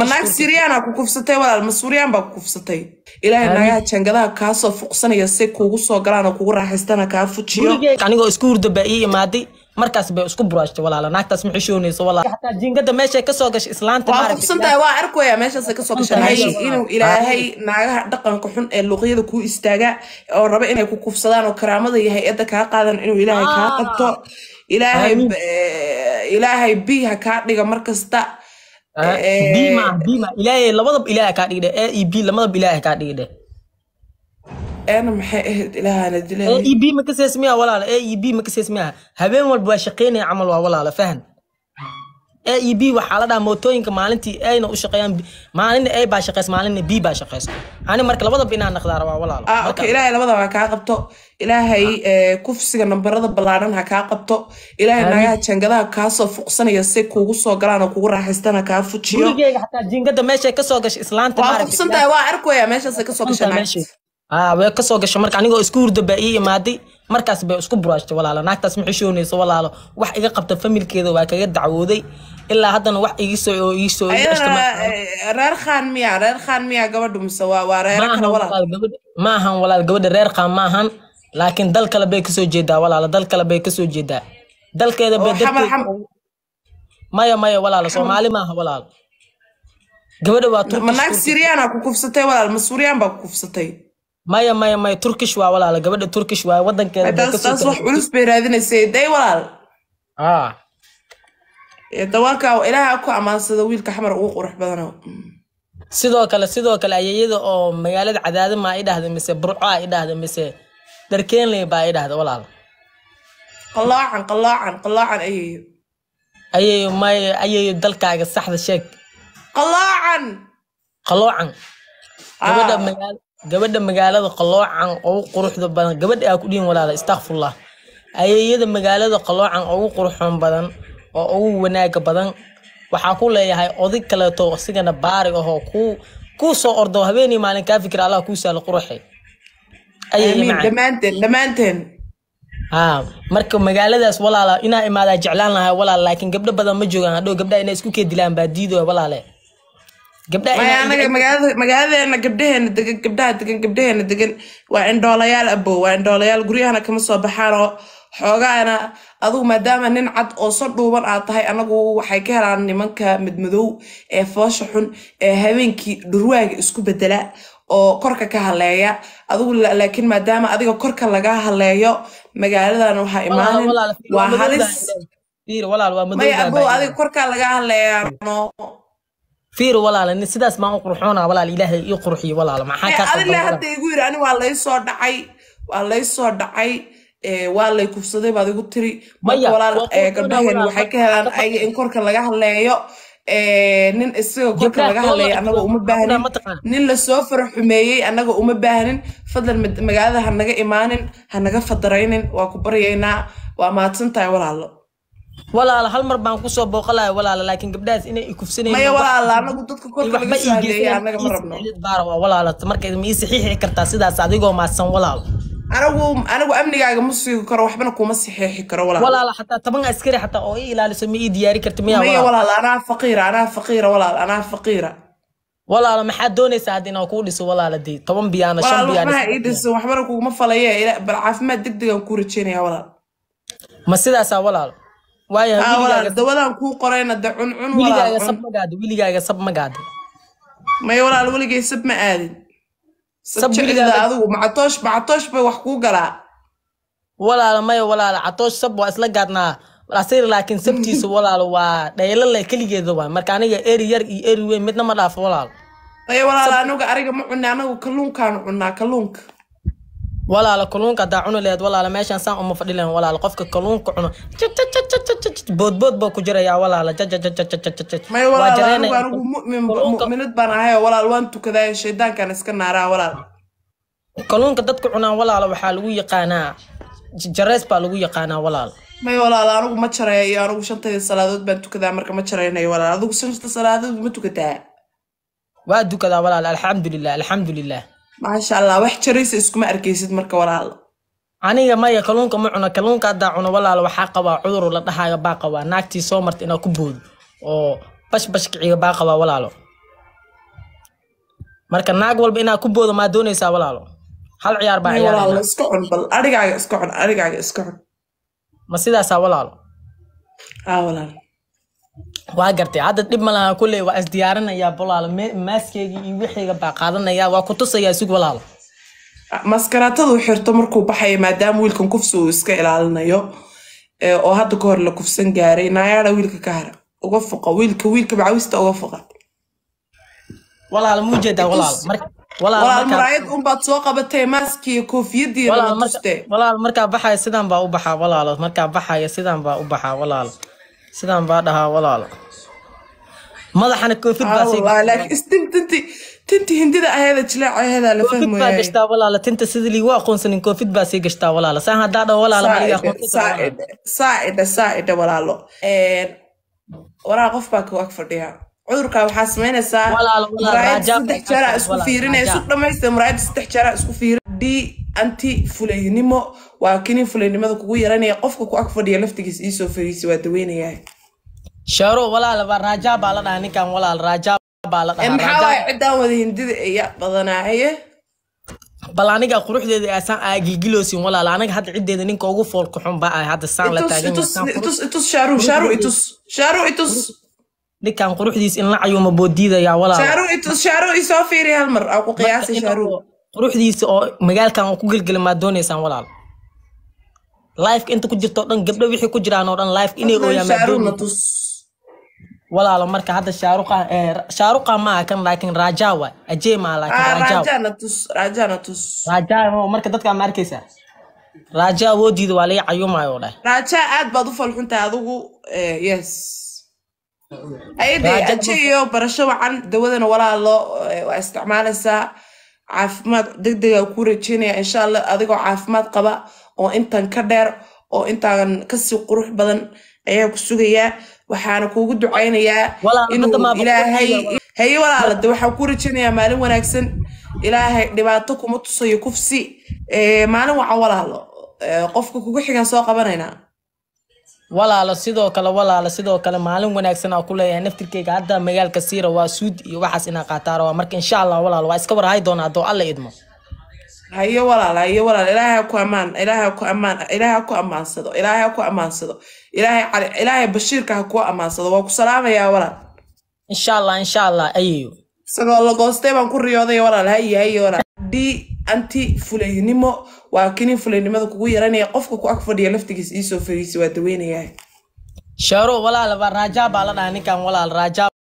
ma naag siryaana ku kufsatay walaal ma suuriyaan baa ku kufsatay ilaahay naagaha jangadaha kaasoo fuqsanaya si kuugu soo galaanoo kugu raaxaystana kaa fujiyo anigoo isku hurda baa ii imaaday markaas bay isku buraashta walaala naagtaas ma xishoonayso walaala hataa meeshay ka gashay islaanta waa kufsantahay meeshaasay ka gashay inuu ilaahay naagaha dhaqanka xun ee luqyada ku istaaga oo raba inay ku kufsadaan oo karaamada iyo hay kaa qaadan inuu ilaahay kaa ah. qabto ilaahay eh, ilaahay bi ha kaa dhiga markasta ilaay labadab ilaah kaa dhigdhe a e b lamadab ilaah kaa dhigdhe ana a e b makasees miya walaala a e b makasees miya habeen walba waa shaqeynaya camal waa walaala fahan a iyo e b waxaa la dhaha mootooyinka maalintii ayna u shaqeeyaan maalina a baa shaqeysa maalina b baa shaqeysa ani marka labadaba inaan naqdaa rabaa walaalo ah, okay labadaba ha kaa qabto ilaahay ah. eh, kufsiga nambarada ballaaran ha kaa qabto ilaahay nagaha jangadaha kaasoo fuqsanaya si kuugu soo galaan oo kugu raaxaystaan ha kaa fujiyo gurigeyga meeshay kasoo gashay islaanta waa kufsantahay meeshaasay kasoo gashay ah, way kasoo gashay marka anigoo isku hurda baa ii imaaday markaas bay isku buraashta walaalo naagtaas ma xishoonayso walaalo wax iga qabta familkeeda waa kaga dacwooday ilaa haddana wax igisoo oo eh, reer khaan miya reer walaal gabadha reer khaan ma laakiin dal kale bay kasoo jeedaa walaalo dal kale bay kasoo jeedaa dalkeeda oh, bay maya maya walaalo soomaali maaha walaalo gabadha waa manaag siriyaan ku kufsatay walaal ma suuriyaan baa ku kufsatay maya maya maya turkish waa walaal gabadha turkish waa wadankeedataas wax culus bay raadinaysay day walaal ah. dawaalka ilaaha ku ammaansada wiilka xamar ugu qurux badano sidoo kale sidoo kale ayayada oo magaalada cadaadama i dhahda mise burco a i dhahda mise darkeenley baa i walaal qalaacan qalaacan qalaacan ayayo ayayo maya ayayo dalkaaga saxda sheeg qalaacan qaloocan ah. gabadha magaala gabadha magaalada qaloocan ugu quruxda badan gabadha aa ku dhihin walaala istakfurlah ayeeyada magaalada qaloocan ugu quruxoon badan oo ugu wanaaga badan waxaa ku leeyahay odig kaleeto isigana baari ahoo kuu soo ordo habeenii maalin kaa fikir allah kuu saala qurxe marka magaaladaas walaala inaa imaadaa jeclaan lahaa walaal laakiin gabdho badan ma joogaan hadhow gabdhaha inay isku kee baa diido walaale magaaladeenna gabdhaheena degan gabdhaha degan gabdhaheena degan waa indhoolayaal abow waa indhoolayaal guryahana kama soo baxaanoo xoogaana adugu maadaama nin cad oo so dhuuban aad tahay anagu waxay ka helaan nimanka madmadow ee foosha xun ee habeenkii dhurwaaga isku bedela oo korka ka haleeya adigu laakiin maadaama adiga korka laga haleeyo magaaladan waxaa imaanin waa halis maya abow adiga korka laga haleeyano fiir walaal nin sidaas maan u walaal ilaahay ii qurxiyo walaal maxaa hadda igu yiri ani waa lay dhacay waa lay soo dhacay waa lay kufsaday baad igu tiri maya walaal gabdhahan waxay ka helaan ayaga in korka laga hadleeyo nin isaga korka laga hadleeya annaga uma baahnin nin lasoo faraxumeeyey annaga uma baahnin fadlan magaalada ha naga imaanin ha naga fadaraynin waa ku baryaynaa waa mahadsantahay walaalo walaal hal mar baan kusoo booqalaaya walaala laakiin gabdhahaas inay ikufsinaywaxbaigeesaanwalaala saxiixi kartaa sidaas adigoo maadsan walaal anigu anigu amnigaaga ma sugi karo waxbana kuma saxeexi karo walaal walaal xataa toban askari xataa oo i ilaaliso ma ii diyaari karti miyaa walaal anaa faqiira anaa faqiira walaal anaa faqiira walaal maxaa doonaysaa hadda inaan kuu dhiso walaal hadii toban biyaana shan biyaana ii dhiso waxbana kuguma falaye bal caafimaad degdegaan kuu rajeynaya walaal ma sidaasaa walaal dawadan kuu qorayna de cuncun wiligaaga sab magaada may walaal weligay sab ma aadin sabjecida macatoosh bay wax kuu galaa walaala maya walaala catoosh sab waa isla gaadnaa asir laakiin sabtiisa walaal waa dhaylale keligeeda waay marka aniga eri yar iyo eri weyn midna ma dhaafo walaal maya walaala aniga ariga ma cunne anagu kalluunkaanu cunnaa kalluunka walaala kalluunka hadaa cuni laheed walaala meeshaan saan uma fadhi lahen walaala qofka kalluunka cuno boodbood baa ku jiraya walaala jajajajajajajanigu muminad baan ahayo walaal waan tukadayo shaydaankan iska naaraa walaal kalluunka dadka cunaa walaala waxaa lagu yaqaanaa jareys baa lagu yaqaanaa walaal may walaal anigu ma jareeyo anigu shantayda salaadood baan tukadaa marka ma jaraynayo walaal adigu shanta salaadood ma tukataa waa tukadaa walaal alxamdulilah alxamdulilah maasha allah wax jaraysa iskuma arkaysid marka walaal aniga maya kaluunka ma cuno kaluunka haddaa cuno walaal waxaa qabaa cudur la dhahaayo baa qabaa naagtii soo marta inaa ku boodo oo bashbash baa qabaa walaalo marka naag walba inaa ku boodo maa doonaysaa walaalo hal ciyaar baa ciyaar cun bal arigaaga iska cun arigaaga iska cun ma sidaasaa walaalo aa walaalo waa gartay hadda dhib ma laha kulley waa isdiyaarinayaa bolaalo maaskeygii iyo wixiyga baa qaadanaya waa ku tusayaa sug walaalo maskaraataduu xirto markuu baxaya maadaama wiilkan kufsi uu iska ilaalinayo oo hadda ka hor la kufsan gaaray naayaada wiilka ka hara uga fuqa wiilka wiilka bacawista uga fuqa walaal muu walaal walaal unbaad soo qabatay maaskiiyo koofiyadiina walaal markaa baxaya sidan baa u baxaa walaalo markaa baxaya sidan baa u baxaa walaalo sidaan baa dhahaa walaal madaxana koofid hindida aheeda jileecaheeda la tinta sidilii waa aqoonsanin koofid baa sii gashtaa walaala saan haddaa dhaho walaala saaidha walaalo walaal qof baa kuwaag fadhiya cudurka waxaa samaynaysaa maraayad saddex jeeraa isku fiirinaysa dhammaysta maraayad saddex jeeraa isku fiirin anti fulaynimo waa kini fulaynimada kugu yaranaya qofka ku ag fadhiya laftigiis iisoo fariisi waa daweynayaa shaaro walaal raajaa baa la dhahaa ninkan walaal raajaa baa la dhahaa maxaa waay ciddaan wada hindida iya badanaaye bal aniga quruxdeeda asaan aa walaal aniga hadda ciddeeda ninka ugu foolkaxun baa ah hadda saan la taaganitus ninkan quruxdiis in boodiidaya walaal shaaru isoo fiiri hal mar aa ku qiyaasay shaaru quruxdiisa oo magaalkan oo ku gelgela maad doonaysaan walaal lifeka inta ku jirto dhan gabdho wixii ku jiraan oo dhan life inay ooyaamadoonatus walaalo marka hadda shaaruqa eh, shaaruqa ma aha kan laakiin raajaa waay ajee marka dadkaa ma arkaysaa raajaa woodiida waa laga cayumayo dheh raajaa aad baad u falxuntahay adugu eh, yes ayade ajee barasho wacan dawadana walaalo eh, waa isticmaalaysaa caafimaad degdegaa kuu rajeynaya insha allah adigoo caafimaad qaba oo intan ka dheer oo intaan kasii qurux badan ayaa ku sugayaa waxaana kuugu ducaynayaa inuu ilaahay haye walaala de waxaan kuu rajeynayaa maalin wanaagsan ilaahay dhibaato kuma tusayo kufsi maalin waca walaalo qofka kugu xigan soo qabanaynaa walaalo sidoo kale walaalo sidoo kale maalin wanaagsan aa ku leeyahay naftirkeyga hadda magaalka kasiira waa suud iyo waxaas inaa qaataan waa marka insha allah walaal waa iska warhayi doona haddoo alla idmo hayo walaal hayo walaal ilaahay ku ammaan ilaahay ku ammaan ilaahay ku ammaansado ilaahay ku ammaansado ilaahay ilaahay bashiirka ha ku ammaansado waa ku salaamayaa walaal insha allah insha allah ayeyo isagoo la goostay baan ku riyooday walaal hayo hayo walaal anti fulaynimo waa kinin fulaynimada kugu yaranaya qofka ku ag fadhiya laftigiis iisoo fariisi waa daweynaya shaaro walaal baa baa la dhahay ninkan walaal raajaab